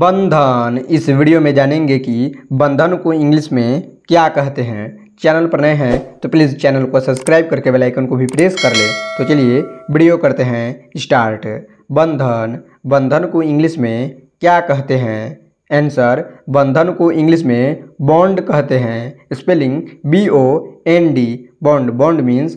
बंधन इस वीडियो में जानेंगे कि बंधन को इंग्लिश में क्या कहते हैं चैनल पर नए हैं तो प्लीज़ चैनल को सब्सक्राइब करके बेल आइकन को भी प्रेस कर ले तो चलिए वीडियो करते हैं स्टार्ट बंधन बंधन को इंग्लिश में क्या कहते हैं आंसर बंधन को इंग्लिश में बॉन्ड कहते हैं spelling B O N D bond bond means